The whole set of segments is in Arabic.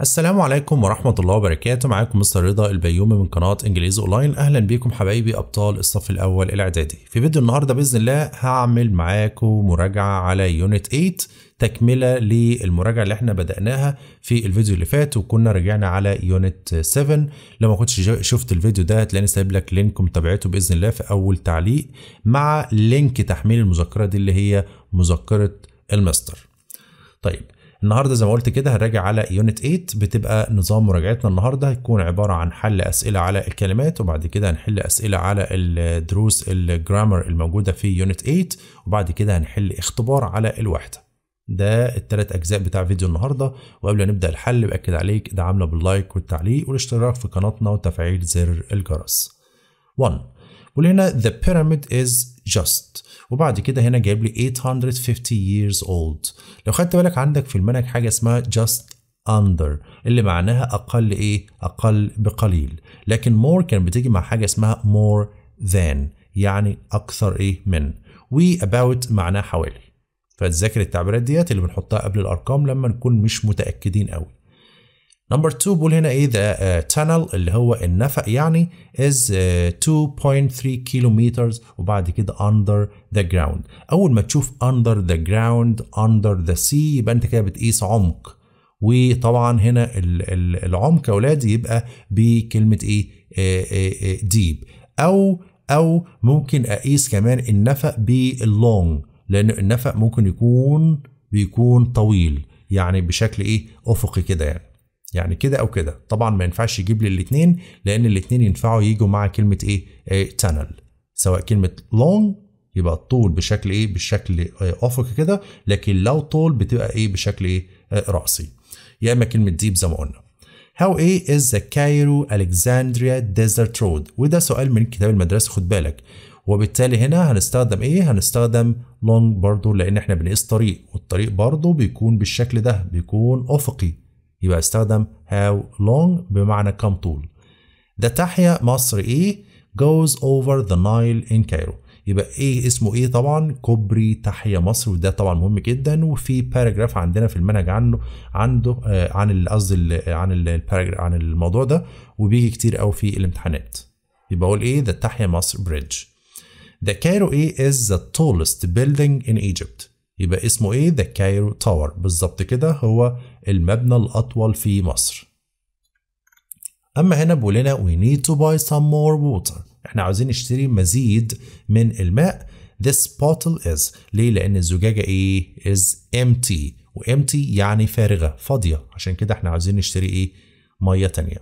السلام عليكم ورحمة الله وبركاته معاكم مستر رضا البيومي من قناة انجليزي اونلاين اهلا بيكم حبايبي ابطال الصف الاول الاعدادي في فيديو النهاردة باذن الله هعمل معاكم مراجعة على يونت 8 تكملة للمراجعة اللي احنا بدأناها في الفيديو اللي فات وكنا رجعنا على يونت 7 لو ما كنتش شفت الفيديو ده هتلاقيني سايب لك لينك متابعته بإذن الله في أول تعليق مع لينك تحميل المذكرة دي اللي هي مذكرة الماستر طيب النهارده زي ما قلت كده هنراجع على يونت 8 بتبقى نظام مراجعتنا النهارده هيكون عباره عن حل اسئله على الكلمات وبعد كده هنحل اسئله على الدروس الجرامر الموجوده في يونت 8 وبعد كده هنحل اختبار على الوحده ده التلات أجزاء بتاع فيديو النهاردة وقبل ما نبدأ الحل بأكد عليك دعمنا باللايك والتعليق والاشتراك في قناتنا وتفعيل زر الجرس 1 ولهنا the pyramid is جاست وبعد كده هنا جايب لي 850 years old لو خدت بالك عندك في المنهج حاجه اسمها just under اللي معناها اقل ايه اقل بقليل لكن more كان بتيجي مع حاجه اسمها more than يعني اكثر ايه من واباوت معناه حوالي فتذاكر التعبيرات ديت اللي بنحطها قبل الارقام لما نكون مش متاكدين قوي نمبر 2 بقول هنا ايه ذا تانل uh, اللي هو النفق يعني از 2.3 كيلومترز وبعد كده اندر ذا جراوند اول ما تشوف اندر ذا جراوند اندر ذا سي يبقى انت كده بتقيس عمق وطبعا هنا العمق يا اولاد يبقى بكلمه ايه ديب آه، آه، آه، او او ممكن اقيس كمان النفق باللونج لان النفق ممكن يكون بيكون طويل يعني بشكل ايه افقي كده يعني يعني كده او كده طبعا ما ينفعش يجيب لي الاثنين لان الاثنين ينفعوا يجوا مع كلمه ايه, تانل إيه، سواء كلمه لونج يبقى الطول بشكل ايه بشكل إيه، افقي كده لكن لو طول بتبقى ايه بشكل ايه, إيه، راسي يا اما كلمه ديب زي ما قلنا هاو ايه از ذا كايرو Alexandria ديزرت رود وده سؤال من كتاب المدرسه خد بالك وبالتالي هنا هنستخدم ايه هنستخدم لونج برضو لان احنا بنقيس طريق والطريق برضو بيكون بالشكل ده بيكون افقي يبقى استخدم how long بمعنى كم طول ده تحيا مصر ايه goes over the Nile in Cairo يبقى ايه اسمه ايه طبعا كوبري تحيا مصر وده طبعا مهم جدا وفي باراجراف عندنا في المنهج عنه عنده آه عن قصدي آه، عن الباراجراف عن الموضوع ده وبيجي كتير قوي في الامتحانات يبقى اقول ايه ده تحيا مصر بريدج The Cairo A e is the tallest building in Egypt يبقى اسمه ايه The Cairo Tower بالظبط كده هو المبنى الأطول في مصر أما هنا بيقول لنا we need to buy some more water احنا عاوزين نشتري مزيد من الماء this bottle is ليه لأن الزجاجة ايه is empty empty يعني فارغة فاضية عشان كده احنا عاوزين نشتري ايه مية تانية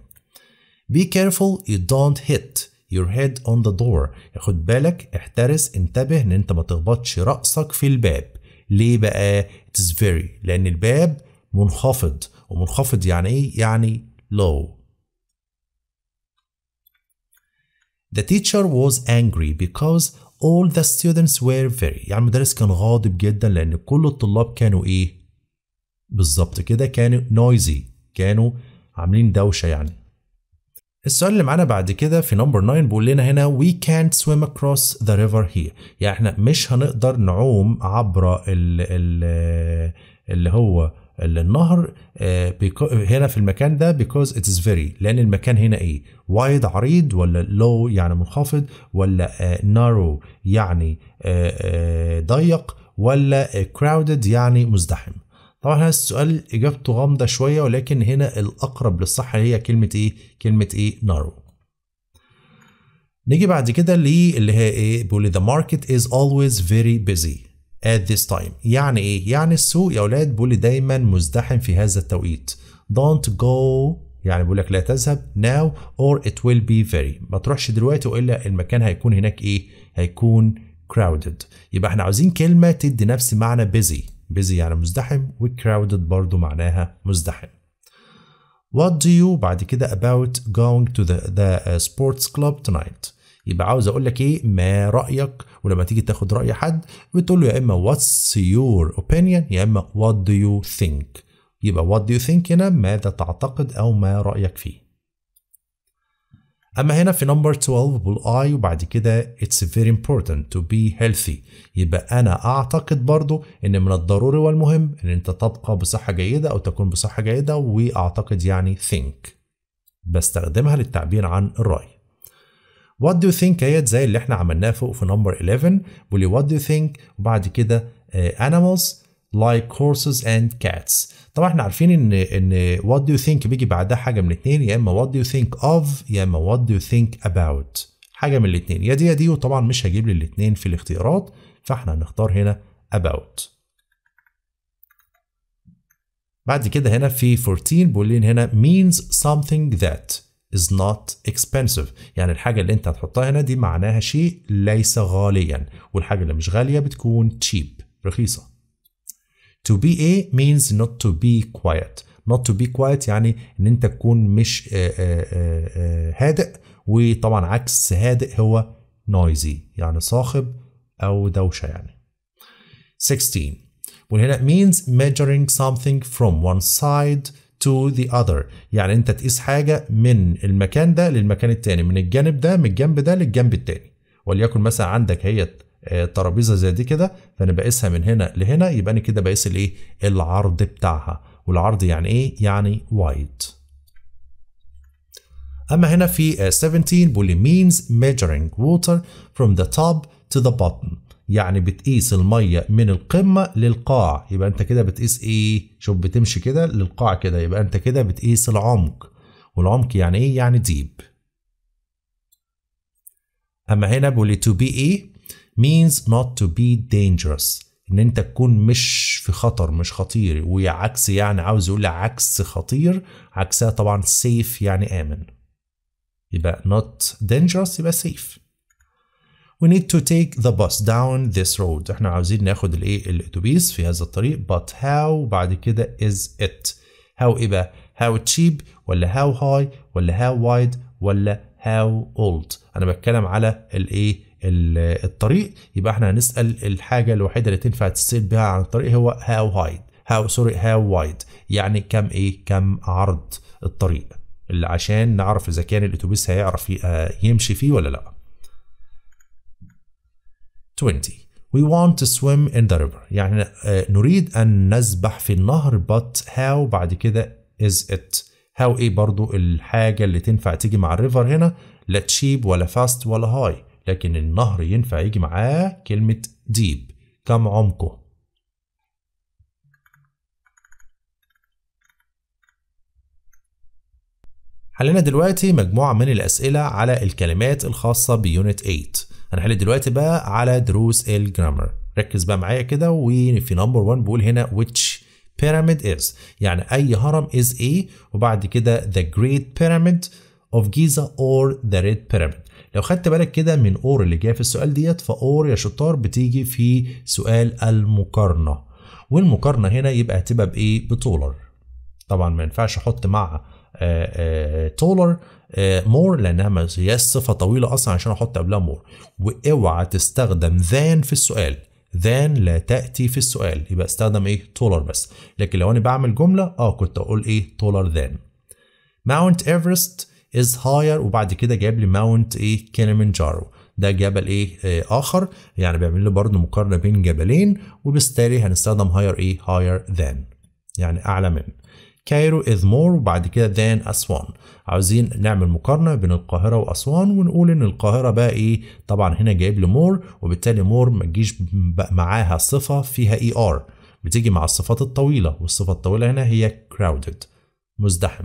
be careful you don't hit your head on the door خد بالك احترس انتبه ان انت ما تخبطش رأسك في الباب ليه بقى it's very لأن الباب منخفض ومنخفض يعني ايه يعني low The teacher was angry because all the students were very يعني المدرس كان غاضب جدا لأن كل الطلاب كانوا إيه؟ بالظبط كده كانوا noisy كانوا عاملين دوشة يعني. السؤال اللي معانا بعد كده في نمبر 9 بيقول لنا هنا we can't swim across the river here يعني احنا مش هنقدر نعوم عبر ال ال اللي هو النهر آه، هنا في المكان ده because it is very لان المكان هنا ايه وايد عريض ولا low يعني منخفض ولا آه، narrow يعني آه، ضيق ولا crowded يعني مزدحم طبعا هذا السؤال اجابته غامضه شويه ولكن هنا الاقرب للصح هي كلمه ايه كلمه ايه narrow نيجي بعد كده اللي هي ايه بيقول the market is always very busy at this time يعني ايه؟ يعني السوق يا اولاد بيقول دايما مزدحم في هذا التوقيت don't go يعني بيقول لك لا تذهب now or it will be very ما تروحش دلوقتي والا المكان هيكون هناك ايه؟ هيكون crowded يبقى احنا عاوزين كلمه تدي نفس معنى busy busy يعني مزدحم و crowded برضو معناها مزدحم What do you بعد كده about going to the, the sports club tonight يبقى عاوز اقول لك ايه ما رايك ولما تيجي تاخد راي حد بتقول له يا اما واتس يور اوبينيون يا اما وات دو يو ثينك يبقى وات دو يو ثينك هنا ماذا تعتقد او ما رايك فيه اما هنا في نمبر 12 اي وبعد كده اتس فيري امبورتنت تو بي هيلثي يبقى انا اعتقد برضو ان من الضروري والمهم ان انت تبقى بصحه جيده او تكون بصحه جيده واعتقد يعني ثينك بستخدمها للتعبير عن الراي وات دو ثينك اهيت زي اللي احنا عملناه فوق في نمبر 11 بيقول وات دو ثينك وبعد كده انيمالز آه، لايك horses اند كاتس طبعا احنا عارفين ان ان وات دو ثينك بيجي بعدها حاجه من الاثنين يا اما وات دو ثينك اوف يا اما وات دو ثينك اباوت حاجه من الاثنين يا دي يا دي وطبعا مش هجيب لي الاثنين في الاختيارات فاحنا هنختار هنا about بعد كده هنا في 14 بيقول لي هنا means something that is not expensive يعني الحاجة اللي انت هتحطها هنا دي معناها شيء ليس غاليا والحاجة اللي مش غالية بتكون cheap رخيصة to be a means not to be quiet not to be quiet يعني ان انت تكون مش آه، آه، آه، هادئ وطبعا عكس هادئ هو noisy يعني صاخب او دوشة يعني 16 وهنا means measuring something from one side to the other يعني انت تقيس حاجه من المكان ده للمكان التاني من الجانب ده من الجنب ده للجنب التاني وليكن مثلا عندك هي آه، ترابيزه زي دي كده فانا بقيسها من هنا لهنا يبقى انا كده بقيس الايه العرض بتاعها والعرض يعني ايه يعني وايد اما هنا في 17 بيقول لي means measuring water from the top to the bottom يعني بتقيس الميه من القمه للقاع يبقى انت كده بتقيس ايه شوف بتمشي كده للقاع كده يبقى انت كده بتقيس العمق والعمق يعني ايه يعني ديب اما هنا بقول to be ايه means not to be dangerous ان انت تكون مش في خطر مش خطير وعكس يعني عاوز يقول عكس خطير عكسها طبعا safe يعني امن يبقى not dangerous يبقى safe we need to take the bus down this road احنا عاوزين ناخد الايه الاتوبيس في هذا الطريق but how بعد كده is it how ايه بقى how cheap ولا how high ولا how wide ولا how old انا بتكلم على الايه الطريق يبقى احنا هنسال الحاجه الوحيده اللي تنفع تسال بها عن الطريق هو how high how sorry how wide يعني كم ايه كم عرض الطريق اللي عشان نعرف اذا كان الاتوبيس هيعرف آه، يمشي فيه ولا لا 20 We want to swim in the river يعني آه، نريد أن نسبح في النهر but how بعد كده is it how إيه برضو الحاجة اللي تنفع تيجي مع الريفر هنا لا تشيب ولا فاست ولا هاي لكن النهر ينفع يجي معاه كلمة deep كم عمقه حلينا دلوقتي مجموعة من الأسئلة على الكلمات الخاصة بيونت 8 هنحل دلوقتي بقى على دروس الجرامر ركز بقى معايا كده وفي نمبر 1 بقول هنا which pyramid is يعني اي هرم is ايه وبعد كده the great pyramid of Giza or the red pyramid لو خدت بالك كده من اور اللي جايه في السؤال ديت فاور يا شطار بتيجي في سؤال المقارنه والمقارنه هنا يبقى هتبقى بايه بتولر طبعا ما ينفعش احط مع تولر آه، مور آه، آه، لانها ما هياش صفه طويله اصلا عشان احط قبلها مور واوعى تستخدم ذان في السؤال ذان لا تاتي في السؤال يبقى استخدم ايه تولر بس لكن لو انا بعمل جمله اه كنت اقول ايه تولر ذان ماونت ايفرست از هاير وبعد كده جاب لي ماونت ايه كيليمنجارو ده جبل ايه, اخر يعني بيعمل لي برضه مقارنه بين جبلين وبالتالي هنستخدم هاير ايه هاير ذان يعني اعلى من كايرو is more وبعد كده than أسوان عاوزين نعمل مقارنة بين القاهرة وأسوان ونقول إن القاهرة بقى إيه طبعا هنا جايب لي more وبالتالي more ما تجيش معاها صفة فيها إي e ER آر بتيجي مع الصفات الطويلة والصفة الطويلة هنا هي crowded مزدحم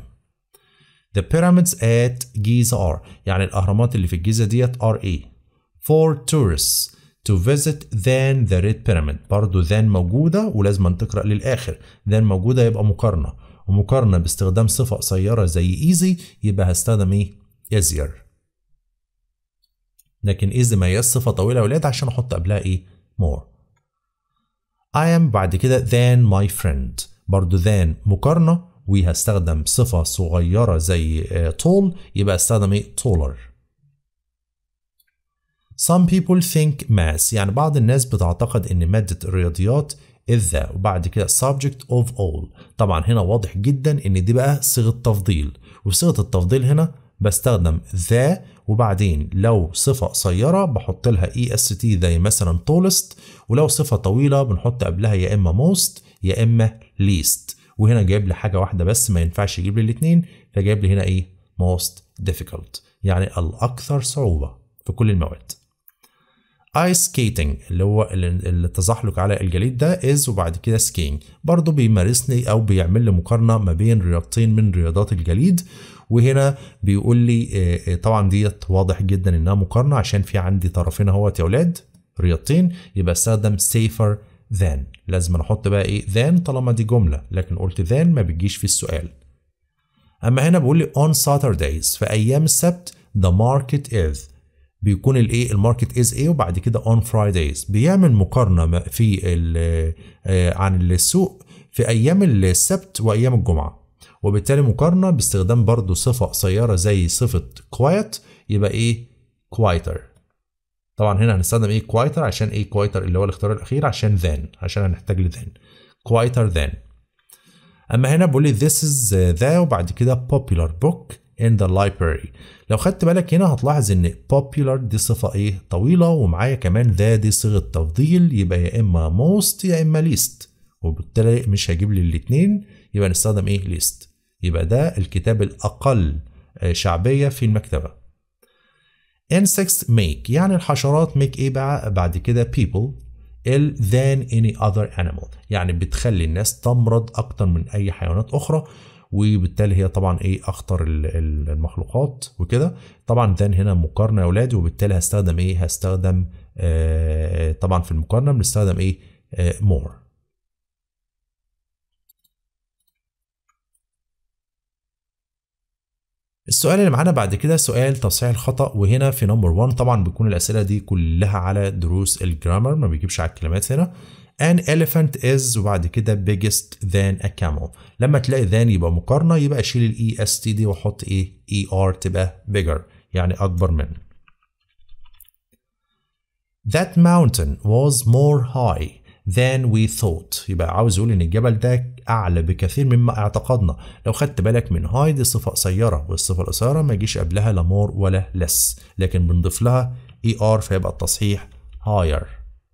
The pyramids at Giza are يعني الأهرامات اللي في الجيزة ديت are إيه for tourists to visit than the red pyramid برضو than موجودة ولازم تقرأ للآخر than موجودة يبقى مقارنة ومقارنة باستخدام صفة قصيرة زي ايزي يبقى هستخدم ايه easier لكن ايزي هي صفة طويلة يا ولاد عشان احط قبلها ايه more I am بعد كده than my friend برضو than مقارنة وهستخدم صفة صغيرة زي آه، tall يبقى استخدم ايه taller Some people think math يعني بعض الناس بتعتقد ان مادة الرياضيات إذ وبعد كده subject of all طبعا هنا واضح جدا إن دي بقى صيغة تفضيل وصيغة التفضيل هنا بستخدم ذا وبعدين لو صفة قصيرة بحط لها est زي مثلا tallest ولو صفة طويلة بنحط قبلها يا إما most يا إما least وهنا جايب لي حاجة واحدة بس ما ينفعش يجيب لي الاتنين فجايب لي هنا إيه most difficult يعني الأكثر صعوبة في كل المواد ايس سكيتنج اللي هو التزحلق على الجليد ده از وبعد كده سكينج برضه بيمارسني او بيعمل لي مقارنه ما بين رياضتين من رياضات الجليد وهنا بيقول لي آه، آه، طبعا ديت واضح جدا انها مقارنه عشان في عندي طرفين اهوت يا اولاد رياضتين يبقى استخدم safer than لازم احط بقى ايه than طالما دي جمله لكن قلت than ما بيجيش في السؤال اما هنا بيقول لي on Saturdays في ايام السبت the market is بيكون الايه الماركت از ايه وبعد كده اون فرايدايز بيعمل مقارنه في آه، عن السوق في ايام السبت وايام الجمعه وبالتالي مقارنه باستخدام برضو صفه قصيره زي صفه كوايت يبقى ايه كوايتر طبعا هنا هنستخدم ايه كوايتر عشان ايه كوايتر اللي هو الاختيار الاخير عشان ذان عشان هنحتاج لذان كوايتر ذان اما هنا بقول لي this is the وبعد كده popular book in the library لو خدت بالك هنا هتلاحظ ان popular دي صفة ايه طويلة ومعايا كمان ذا دي صيغة تفضيل يبقى يا اما most يا اما least وبالتالي مش هجيب لي الاتنين يبقى نستخدم ايه least يبقى ده الكتاب الاقل آه، شعبية في المكتبة insects make يعني الحشرات make ايه بقى بعد كده people ill than any other animal يعني بتخلي الناس تمرض أكتر من أي حيوانات أخرى وبالتالي هي طبعا ايه اخطر المخلوقات وكده طبعا ثاني هنا مقارنه يا ولادي وبالتالي هستخدم ايه هستخدم آه طبعا في المقارنه بنستخدم ايه آه more السؤال اللي معانا بعد كده سؤال تصحيح الخطأ وهنا في نمبر 1 طبعا بيكون الأسئلة دي كلها على دروس الجرامر ما بيجيبش على الكلمات هنا an elephant is وبعد كده biggest than a camel لما تلاقي than يبقى مقارنة يبقى اشيل الاي اس e تي دي واحط ايه اي e ار تبقى bigger يعني اكبر من That mountain was more high than we thought يبقى عاوز يقول ان الجبل ده اعلى بكثير مما اعتقدنا لو خدت بالك من هاي دي صفه قصيره والصفه القصيره ما يجيش قبلها لا مور ولا لس لكن بنضيف لها اي e ار فيبقى التصحيح higher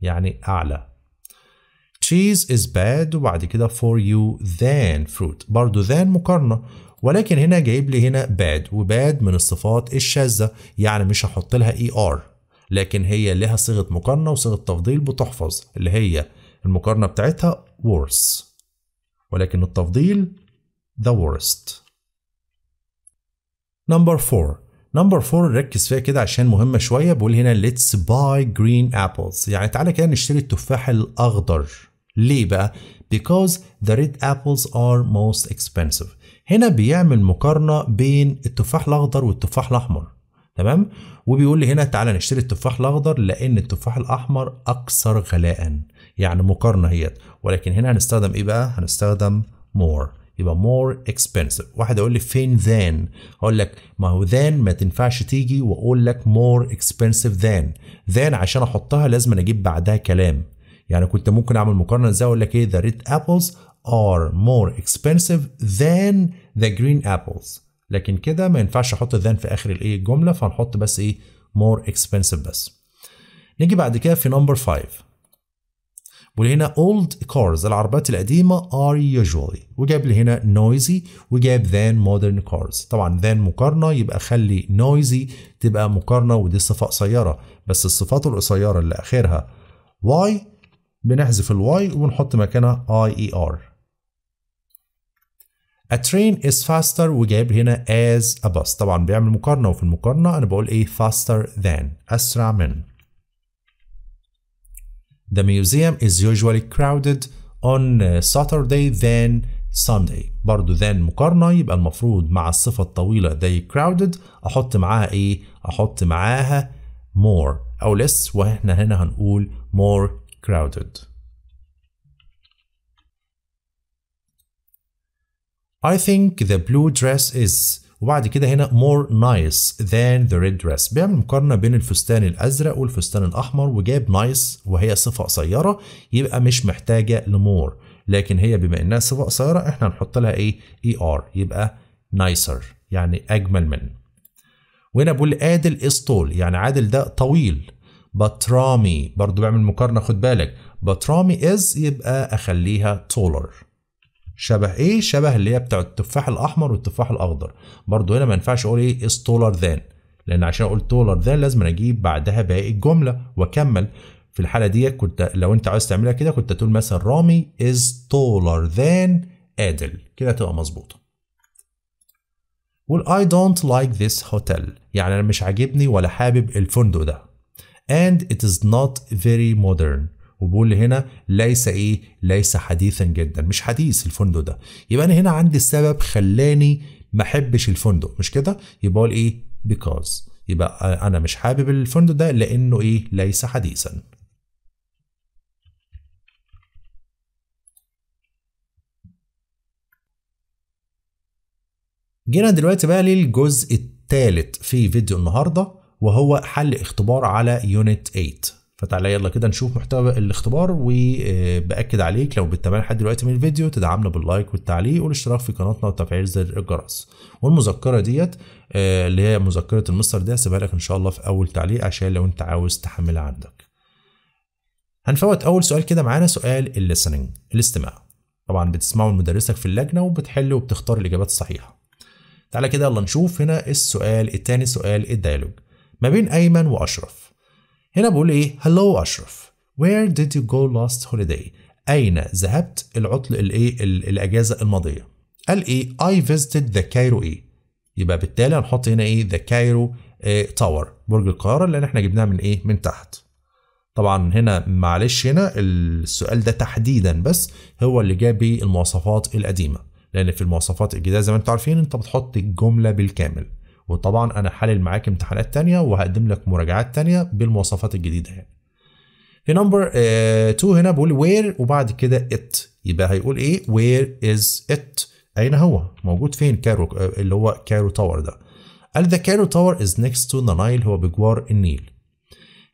يعني اعلى cheese is bad وبعد كده for you than fruit برضو than مقارنة ولكن هنا جايب لي هنا bad وباد من الصفات الشاذة يعني مش هحط لها er لكن هي لها صيغة مقارنة وصيغة تفضيل بتحفظ اللي هي المقارنة بتاعتها worse ولكن التفضيل the worst Number 4 نمبر 4 ركز فيها كده عشان مهمة شوية بقول هنا let's buy green apples يعني تعالى كده نشتري التفاح الأخضر ليه بقى؟ because the red apples are most expensive هنا بيعمل مقارنة بين التفاح الأخضر والتفاح الأحمر تمام وبيقول لي هنا تعالى نشتري التفاح الأخضر لأن التفاح الأحمر أكثر غلاء يعني مقارنة هيت ولكن هنا هنستخدم إيه بقى هنستخدم more يبقى more expensive واحد يقول لي فين than اقول لك ما هو than ما تنفعش تيجي واقول لك more expensive than than عشان احطها لازم اجيب بعدها كلام يعني كنت ممكن اعمل مقارنه ازاي اقول لك ايه the red apples are more expensive than the green apples لكن كده ما ينفعش احط than في اخر الايه الجمله فهنحط بس ايه more expensive بس نيجي بعد كده في نمبر 5 واللي هنا old cars العربيات القديمة are usually وجاب لي هنا noisy وجاب than modern cars طبعا than مقارنة يبقى خلي noisy تبقى مقارنة ودي صفة قصيرة بس الصفات القصيرة اللي آخرها why بنحذف الواي ونحط مكانها اي اي ار A train is faster وجايب هنا as a bus طبعا بيعمل مقارنة وفي المقارنة أنا بقول إيه faster than أسرع من The museum is usually crowded on uh, Saturday than Sunday برضو than مقارنة يبقى المفروض مع الصفة الطويلة they crowded أحط معاها إيه أحط معاها more أو less وإحنا هنا هنقول more crowded. I think the blue dress is وبعد كده هنا more nice than the red dress بيعمل مقارنة بين الفستان الأزرق والفستان الأحمر وجاب nice وهي صفة قصيرة يبقى مش محتاجة لمور لكن هي بما إنها صفة قصيرة إحنا هنحط لها إيه ER يبقى nicer يعني أجمل من وهنا بقول عادل is tall يعني عادل ده طويل بطرامي برضو بعمل مقارنة خد بالك بطرامي از يبقى اخليها تولر شبه ايه شبه اللي هي بتاع التفاح الاحمر والتفاح الاخضر برضو هنا ما ينفعش اقول ايه از تولر ذان لان عشان اقول تولر ذان لازم اجيب بعدها باقي الجملة واكمل في الحالة دي كنت لو انت عاوز تعملها كده كنت تقول مثلا رامي از تولر ذان ادل كده تبقى مظبوطة Well, I don't like this hotel يعني انا مش عاجبني ولا حابب الفندق ده and it is not very modern وبقول هنا ليس ايه ليس حديثا جدا مش حديث الفندق ده يبقى انا هنا عندي السبب خلاني ما احبش الفندق مش كده يبقى اقول ايه because يبقى انا مش حابب الفندق ده لانه ايه ليس حديثا جينا دلوقتي بقى للجزء الثالث في فيديو النهارده وهو حل اختبار على يونت 8 فتعالى يلا كده نشوف محتوى الاختبار وبأكد آه، عليك لو بتتابعنا لحد دلوقتي من الفيديو تدعمنا باللايك والتعليق والاشتراك في قناتنا وتفعيل زر الجرس والمذكرة ديت آه، اللي هي مذكرة المستر دي هسيبها لك ان شاء الله في اول تعليق عشان لو انت عاوز تحملها عندك هنفوت اول سؤال كده معانا سؤال الليسننج الاستماع طبعا بتسمعه لمدرسك في اللجنة وبتحل وبتختار الاجابات الصحيحة تعالى كده يلا نشوف هنا السؤال الثاني سؤال الديالوج ما بين أيمن وأشرف هنا بقول إيه هلو أشرف where did you go last holiday أين ذهبت العطل الإيه الأجازة الماضية قال إيه I visited the Cairo إيه يبقى بالتالي هنحط هنا إيه the Cairo إيه Tower برج القاهرة اللي إحنا جبناها من إيه من تحت طبعا هنا معلش هنا السؤال ده تحديدا بس هو اللي جاب المواصفات القديمه لان في المواصفات الجديده زي ما انتم عارفين انت بتحط الجمله بالكامل وطبعا انا حلل معاك امتحانات تانية وهقدم لك مراجعات تانية بالمواصفات الجديده يعني في نمبر 2 آه، هنا بيقول وير وبعد كده ات يبقى هيقول ايه وير از ات اين هو موجود فين كارو آه، اللي هو كارو تاور ده قال ذا كارو تاور از نيكست تو ذا نايل هو بجوار النيل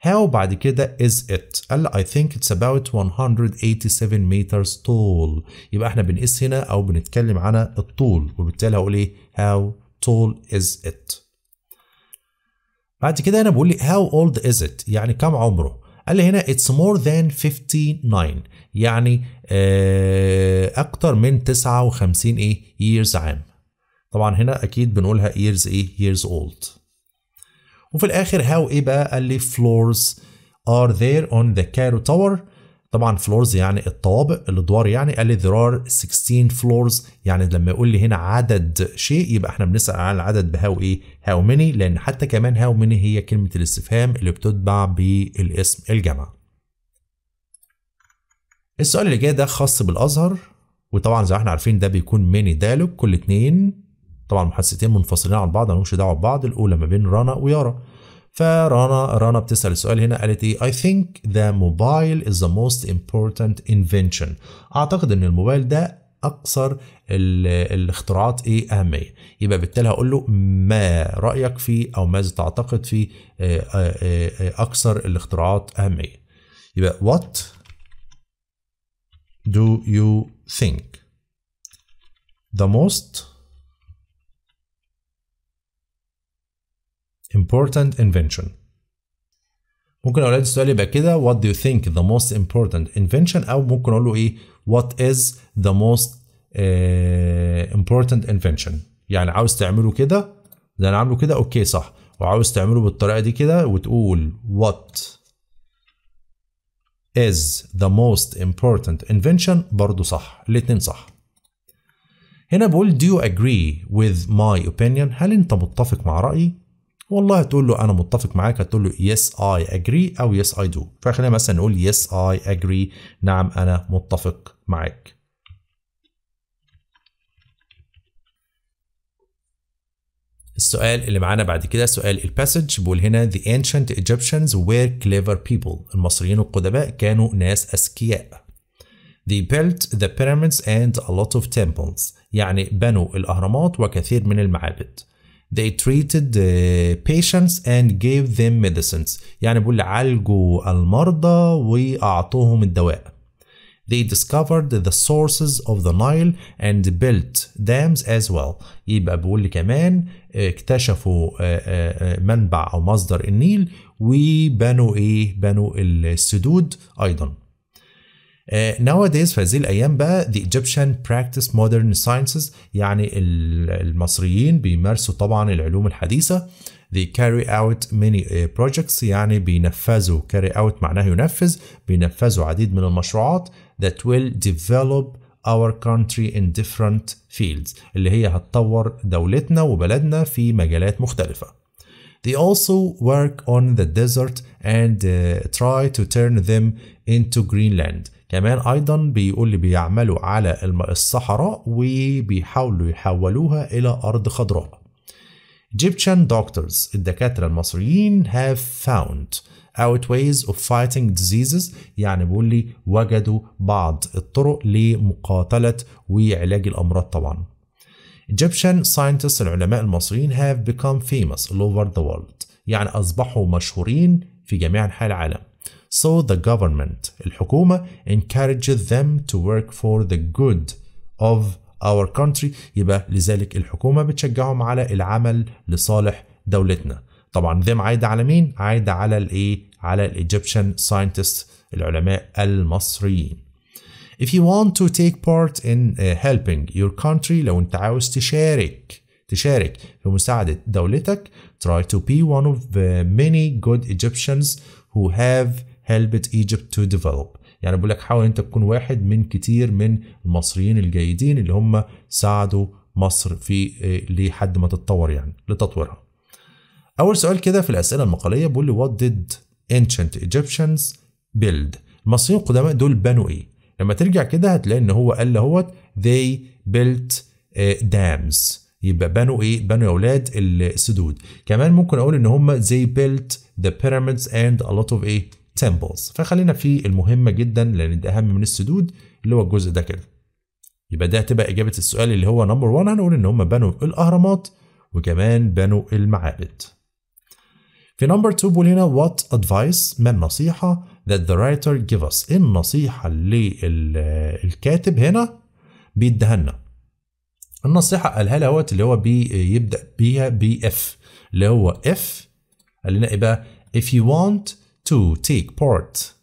هاو بعد كده از ات قال اي ثينك اتس اباوت 187 meters تول يبقى احنا بنقيس هنا او بنتكلم عن الطول وبالتالي هقول ايه هاو tall is it بعد كده هنا بيقول لي how old is it يعني كم عمره قال لي هنا it's more than 59 يعني آه، اكتر من 59 ايه years عام طبعا هنا اكيد بنقولها years ايه years old وفي الاخر how ايه بقى قال لي floors are there on the Cairo Tower طبعا فلورز يعني الطوابق الادوار يعني قال لي there are 16 floors يعني لما يقول لي هنا عدد شيء يبقى احنا بنسال عن العدد بهاو ايه هاو ميني لان حتى كمان هاو ميني هي كلمه الاستفهام اللي بتتبع بالاسم الجمع السؤال اللي جاي ده خاص بالازهر وطبعا زي ما احنا عارفين ده بيكون ميني دالوج كل اتنين طبعا محادثتين منفصلين عن بعض ملهمش دعوه ببعض الاولى ما بين رنا ويارا فرانا رانا بتسال السؤال هنا قالت ايه I think the mobile is the most important invention اعتقد ان الموبايل ده اكثر الاختراعات ايه اهميه يبقى بالتالي هقول له ما رايك في او ماذا تعتقد في آه، آه، آه، اكثر الاختراعات اهميه يبقى what do you think the most important invention ممكن اولاد السؤال يبقى كده what do you think the most important invention او ممكن اقول له ايه what is the most uh, important invention يعني عاوز تعمله كده ده انا عامله كده اوكي صح وعاوز تعمله بالطريقه دي كده وتقول what is the most important invention برضه صح الاثنين صح هنا بقول do you agree with my opinion هل انت متفق مع رأيي والله تقول له انا متفق معاك هتقول له يس اي اجري او يس اي دو فخلينا مثلا نقول يس اي اجري نعم انا متفق معاك السؤال اللي معانا بعد كده سؤال الباسج بيقول هنا the ancient Egyptians were clever people المصريين القدماء كانوا ناس أذكياء They built the pyramids and a lot of temples يعني بنوا الأهرامات وكثير من المعابد They treated the patients and gave them medicines يعني بيقول عالجوا المرضى وأعطوهم الدواء They discovered the sources of the Nile and built dams as well يبقى بيقول لي كمان اكتشفوا آه، آه، آه، منبع أو مصدر النيل وبنوا إيه بنوا السدود أيضا nowadays في هذه الايام بقى the Egyptian practice modern sciences يعني المصريين بيمارسوا طبعا العلوم الحديثه they carry out many projects يعني بينفذوا carry out معناه ينفذ بينفذوا عديد من المشروعات that will develop our country in different fields اللي هي هتطور دولتنا وبلدنا في مجالات مختلفه They also work on the desert and uh, try to turn them into Greenland كمان ايضا بيقول لي بيعملوا على الصحراء وبيحاولوا يحولوها الى ارض خضراء Egyptian doctors الدكاترة المصريين have found out ways of fighting diseases يعني بيقول لي وجدوا بعض الطرق لمقاتلة وعلاج الأمراض طبعا Egyptian scientists العلماء المصريين have become famous all over the world يعني أصبحوا مشهورين في جميع أنحاء العالم So the government, الحكومة, encourages them to work for the good of our country يبقى لذلك الحكومة بتشجعهم على العمل لصالح دولتنا طبعا them عايدة على مين؟ عايدة على الايه؟ على الايجيبشن scientists العلماء المصريين If you want to take part in helping your country لو انت عاوز تشارك تشارك في مساعدة دولتك try to be one of the many good Egyptians who have helped Egypt to develop يعني بقول لك حاول انت تكون واحد من كتير من المصريين الجيدين اللي هم ساعدوا مصر في آه، لحد ما تتطور يعني لتطويرها اول سؤال كده في الاسئله المقاليه بيقول لي what did ancient Egyptians build المصريين القدماء دول بنوا ايه لما ترجع كده هتلاقي ان هو قال لهوت they built آه، dams يبقى بنوا ايه بنوا يا اولاد السدود كمان ممكن اقول ان هم they built the pyramids and a lot of ايه temples فخلينا في المهمه جدا لان ده اهم من السدود اللي هو الجزء ده كده يبقى ده تبقى اجابه السؤال اللي هو نمبر 1 هنقول ان هم بنوا الاهرامات وكمان بنوا المعابد في نمبر 2 بيقول هنا وات ادفايس ما النصيحه that the writer give us إيه النصيحة اللي الكاتب هنا بيديها لنا النصيحة قالها لها اللي هو بيبدأ بيها بي اف اللي هو اف قال لنا ايه بقى if you want to take part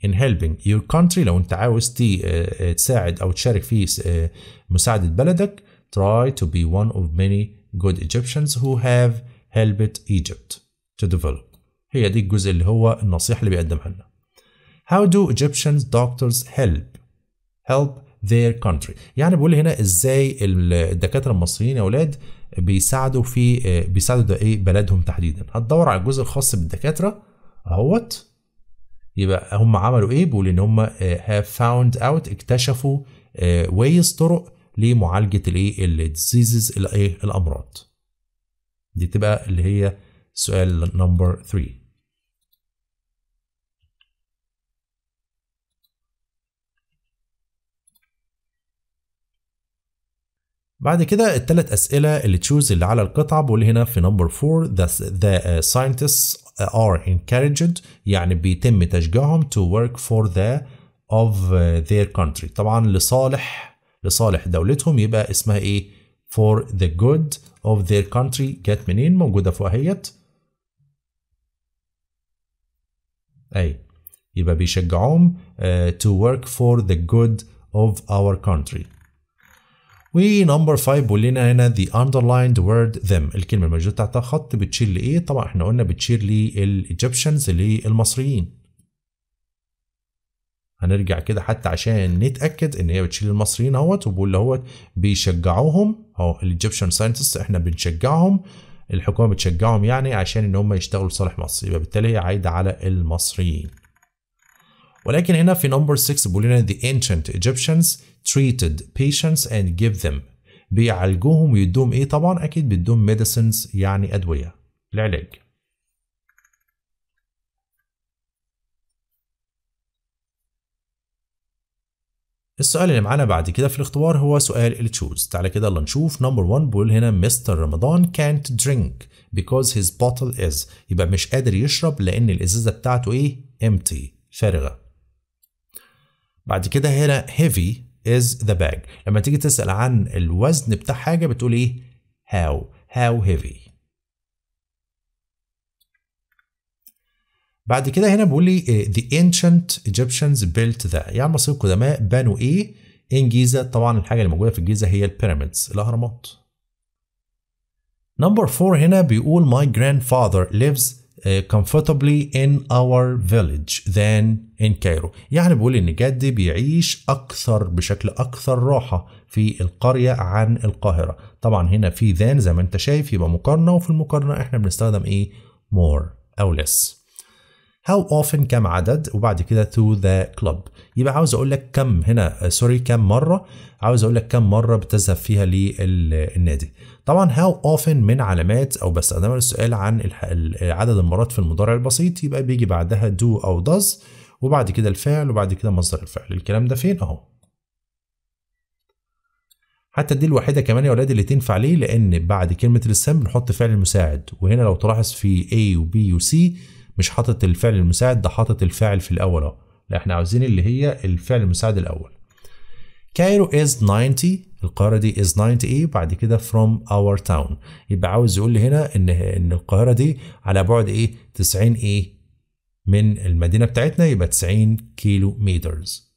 in helping your country لو انت عاوز آه، آه، تساعد او تشارك في آه، مساعدة بلدك try to be one of many good Egyptians who have helped Egypt to develop هي دي الجزء اللي هو النصيحة اللي بيقدمها لنا how do Egyptian doctors help help their country يعني بيقول هنا ازاي الدكاترة المصريين يا اولاد بيساعدوا في بيساعدوا ايه بلدهم تحديدا هتدور على الجزء الخاص بالدكاترة اهوت يبقى هم عملوا ايه بيقول ان هم هاف فاوند اوت اكتشفوا ويز آه، طرق لمعالجه الايه الديزيزز الايه الامراض دي تبقى اللي هي سؤال نمبر 3 بعد كده التلات أسئلة اللي تشوز اللي على القطعة بقول هنا في نمبر 4 the, the uh, scientists are encouraged يعني بيتم تشجيعهم to work for the of uh, their country طبعا لصالح لصالح دولتهم يبقى اسمها ايه for the good of their country جت منين موجودة فوق اهيت اي يبقى بيشجعهم uh, to work for the good of our country ونمبر 5 بيقول لنا هنا the underlined word them الكلمه الموجوده تحت خط بتشير لايه طبعا احنا قلنا بتشير للايجيبشنز للمصريين هنرجع كده حتى عشان نتاكد ان هي بتشيل المصريين اهوت وبقول اهوت بيشجعوهم اهو الايجيبشن ساينتست احنا بنشجعهم الحكومه بتشجعهم يعني عشان ان هم يشتغلوا لصالح مصر يبقى بالتالي هي عايده على المصريين ولكن هنا في نمبر 6 بيقول لنا the ancient Egyptians treated patients and give them بيعالجوهم ويدوهم ايه طبعا اكيد بيدوهم medicines يعني ادويه العلاج السؤال اللي معانا بعد كده في الاختبار هو سؤال التشوز تعالى كده يلا نشوف نمبر 1 بيقول هنا مستر رمضان can't drink because his bottle is يبقى مش قادر يشرب لان الازازه بتاعته ايه empty فارغه بعد كده هنا heavy is the bag لما تيجي تسأل عن الوزن بتاع حاجة بتقول ايه how how heavy بعد كده هنا بيقول لي eh, the ancient Egyptians built that يعني المصريين القدماء بنوا ايه إن إيه جيزة طبعا الحاجة اللي موجودة في الجيزة هي البيراميدز الأهرامات نمبر 4 هنا بيقول my grandfather lives Uh, comfortably in our village than in Cairo يعني بيقول ان جد بيعيش اكثر بشكل اكثر راحة في القرية عن القاهرة طبعا هنا في than زي ما انت شايف يبقى مقارنة وفي المقارنة احنا بنستخدم ايه more او less how often كم عدد وبعد كده to the club يبقى عاوز اقول لك كم هنا سوري آه، كم مره عاوز اقول لك كم مره بتذهب فيها للنادي طبعا how often من علامات او بستخدمها للسؤال عن آه، عدد المرات في المضارع البسيط يبقى بيجي بعدها do او does وبعد كده الفعل وبعد كده مصدر الفعل الكلام ده فين اهو حتى دي الوحيده كمان يا ولاد اللي تنفع ليه لان بعد كلمه السم بنحط فعل المساعد وهنا لو تلاحظ في A و B و C مش حاطط الفعل المساعد ده حاطط الفاعل في الاول اهو لا احنا عاوزين اللي هي الفعل المساعد الاول كايرو از 90 القاهرة دي از 90 ايه بعد كده فروم اور تاون يبقى عاوز يقول لي هنا ان ان القاهرة دي على بعد ايه 90 ايه من المدينة بتاعتنا يبقى 90 كيلو مترز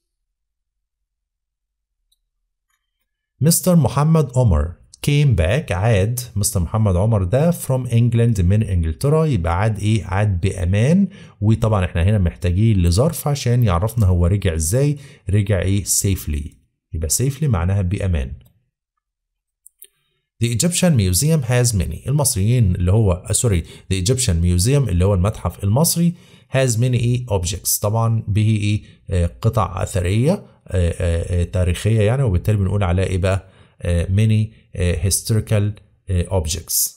مستر محمد عمر came back عاد مستر محمد عمر ده from England من انجلترا يبقى عاد ايه عاد بامان وطبعا احنا هنا محتاجين لظرف عشان يعرفنا هو رجع ازاي رجع ايه safely يبقى safely معناها بامان The Egyptian Museum has many المصريين اللي هو سوري آه، The Egyptian Museum اللي هو المتحف المصري has many ايه objects طبعا به ايه آه، قطع اثريه آه، تاريخيه يعني وبالتالي بنقول عليها ايه بقى many آه، historical آه، objects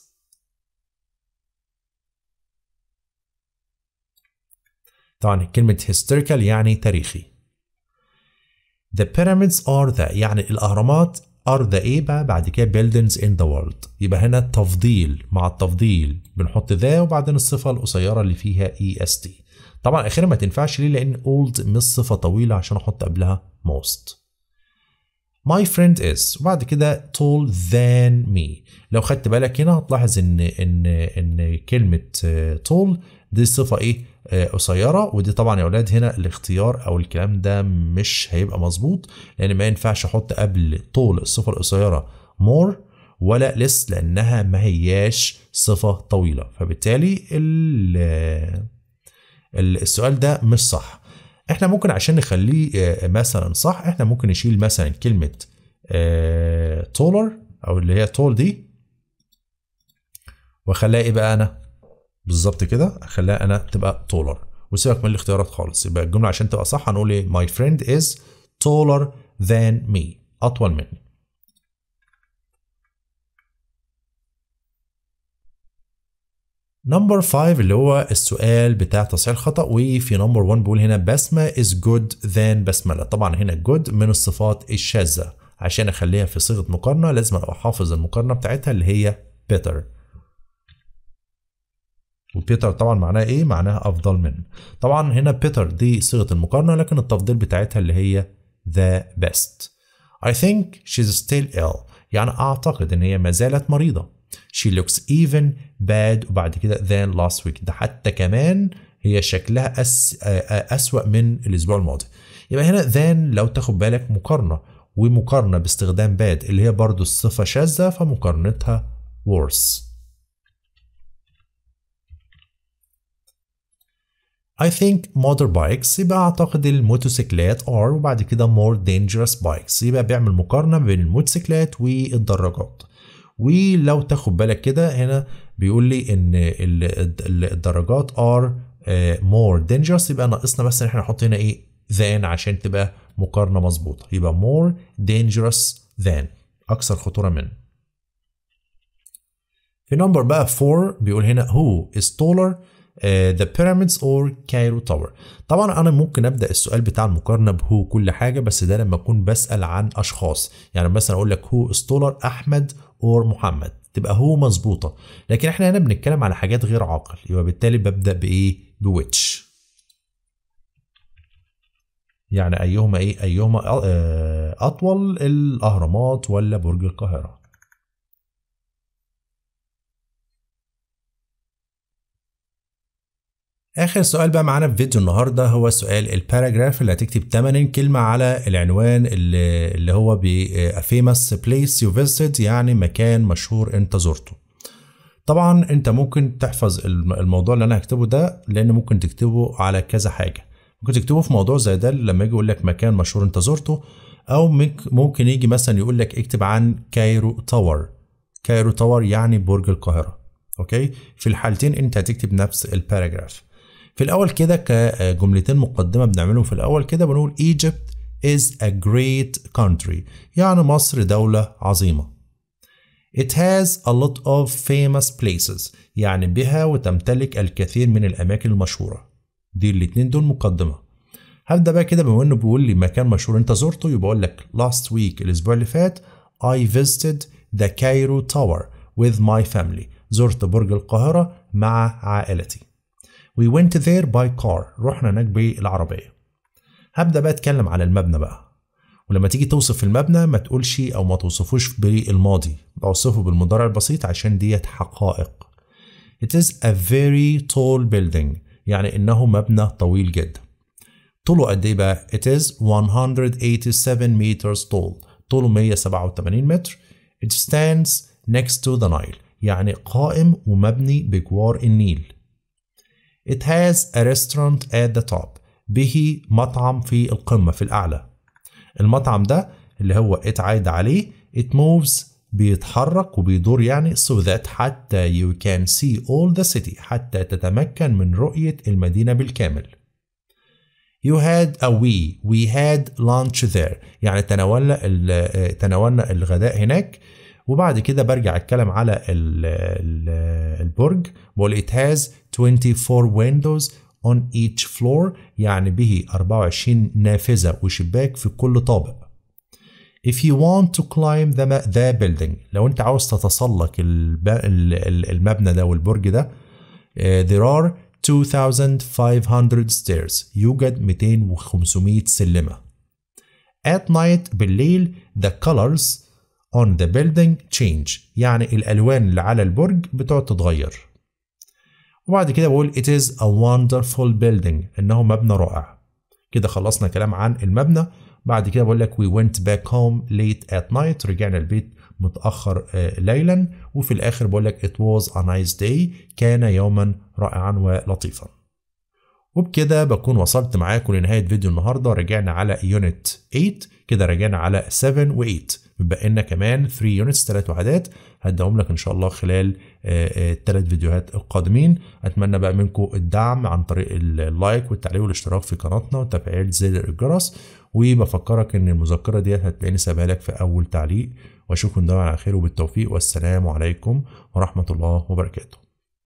طبعا كلمة historical يعني تاريخي The pyramids are the يعني الأهرامات are the ايه بقى بعد كده buildings in the world يبقى هنا التفضيل مع التفضيل بنحط ذا وبعدين الصفة القصيرة اللي فيها est طبعا اخيرا ما تنفعش ليه لان old مش صفة طويلة عشان احط قبلها most my friend is وبعد كده tall than me لو خدت بالك هنا هتلاحظ ان ان ان كلمه آه، tall دي صفه ايه آه، قصيره ودي طبعا يا اولاد هنا الاختيار او الكلام ده مش هيبقى مظبوط لان ما ينفعش احط قبل طول الصفه القصيره مور ولا لس لانها ما هياش صفه طويله فبالتالي آه، السؤال ده مش صح احنا ممكن عشان نخليه آه، مثلا صح احنا ممكن نشيل مثلا كلمه تولر آه، او اللي هي تول دي واخليها ايه بقى انا بالظبط كده اخليها انا تبقى تولر وسيبك من الاختيارات خالص يبقى الجمله عشان تبقى صح هنقول ايه my friend is taller than me اطول مني نمبر 5 اللي هو السؤال بتاع تصحيح الخطأ وفي نمبر 1 بيقول هنا بسمة از جود ذان بسملة طبعا هنا جود من الصفات الشاذة عشان اخليها في صيغة مقارنة لازم ابقى حافظ المقارنة بتاعتها اللي هي بيتر وبيتر طبعا معناها ايه؟ معناها افضل من. طبعا هنا بيتر دي صيغه المقارنه لكن التفضيل بتاعتها اللي هي the best. I think she's still ill يعني اعتقد ان هي ما زالت مريضه. she looks even bad وبعد كده than last week ده حتى كمان هي شكلها أس أسوأ من الأسبوع الماضي يبقى هنا than لو تاخد بالك مقارنة ومقارنة باستخدام bad اللي هي برضو الصفة شاذة فمقارنتها worse I think motorbikes يبقى أعتقد الموتوسيكلات are وبعد كده more dangerous bikes يبقى بيعمل مقارنة بين الموتوسيكلات والدراجات ولو تاخد بالك كده هنا بيقول لي ان الدرجات ار مور دينجرس يبقى ناقصنا بس ان احنا نحط هنا ايه ذان عشان تبقى مقارنه مظبوطه يبقى مور دينجرس ذان اكثر خطوره من في نمبر بقى 4 بيقول هنا هو از تولر ذا بيراميدز اور كايرو تاور طبعا انا ممكن ابدا السؤال بتاع المقارنه بهو كل حاجه بس ده لما اكون بسال عن اشخاص يعني مثلا اقول لك هو تولر احمد اور محمد تبقى هو مظبوطه لكن احنا هنا بنتكلم على حاجات غير عاقل يبقى بالتالي ببدا بايه بويتش يعني ايهما ايه ايهما آه، اطول الاهرامات ولا برج القاهره اخر سؤال بقى معانا في فيديو النهارده هو سؤال الباراجراف اللي هتكتب 80 كلمه على العنوان اللي, اللي هو بي famous place you visited يعني مكان مشهور انت زرته طبعا انت ممكن تحفظ الموضوع اللي انا هكتبه ده لان ممكن تكتبه على كذا حاجه ممكن تكتبه في موضوع زي ده لما يجي يقول لك مكان مشهور انت زرته او ممكن يجي مثلا يقول لك اكتب عن كايرو تاور كايرو تاور يعني برج القاهره اوكي في الحالتين انت هتكتب نفس الباراجراف في الاول كده كجملتين مقدمه بنعملهم في الاول كده بنقول ايجيبت is a great country يعني مصر دوله عظيمه It has a lot of famous places يعني بها وتمتلك الكثير من الأماكن المشهورة دي الاتنين دول مقدمة هبدأ بقى كده بما إنه بيقول لي مكان مشهور أنت زرته يبقى أقول لك last week الأسبوع اللي فات I visited the Cairo Tower with my family زرت برج القاهرة مع عائلتي We went there by car رحنا هناك بالعربية هبدأ بقى أتكلم على المبنى بقى ولما تيجي توصف المبنى ما تقولش أو ما توصفوش بالماضي اوصفه بالمضارع البسيط عشان ديت حقائق It is a very tall building يعني إنه مبنى طويل جدا طوله قد إيه بقى؟ It is 187 meters tall طوله 187 متر It stands next to the Nile يعني قائم ومبني بجوار النيل It has a restaurant at the top. به مطعم في القمة في الأعلى. المطعم ده اللي هو اتعايد عليه it moves بيتحرك وبيدور يعني so that حتى you can see all the city حتى تتمكن من رؤية المدينة بالكامل. You had a we we had lunch there يعني تناولنا تناولنا الغداء هناك وبعد كده برجع اتكلم على البرج بقول it has 24 windows on each floor يعني به 24 نافذة وشباك في كل طابق If you want to climb the, the building لو انت عاوز تتسلق المبنى ده والبرج ده آه، there are 2500 stairs يوجد 200 و 500 سلمة at night بالليل the colors on the building change يعني الألوان اللي على البرج بتقعد تتغير وبعد كده بقول it is a wonderful building إنه مبنى رائع كده خلصنا كلام عن المبنى بعد كده بقول لك we went back home late at night رجعنا البيت متأخر آه، ليلا وفي الآخر بقول لك it was a nice day كان يوما رائعا ولطيفا وبكده بكون وصلت معاكم لنهاية فيديو النهاردة رجعنا على unit 8 كده رجعنا على 7 و 8 بتبقى لنا كمان 3 يونتس ثلاث وحدات هديهم لك ان شاء الله خلال الثلاث آه، آه، فيديوهات القادمين اتمنى بقى منكم الدعم عن طريق اللايك والتعليق والاشتراك في قناتنا وتفعيل زر الجرس وبفكرك ان المذكره ديت هتلاقيني سابها لك في اول تعليق واشوفكم دايما على خير وبالتوفيق والسلام عليكم ورحمه الله وبركاته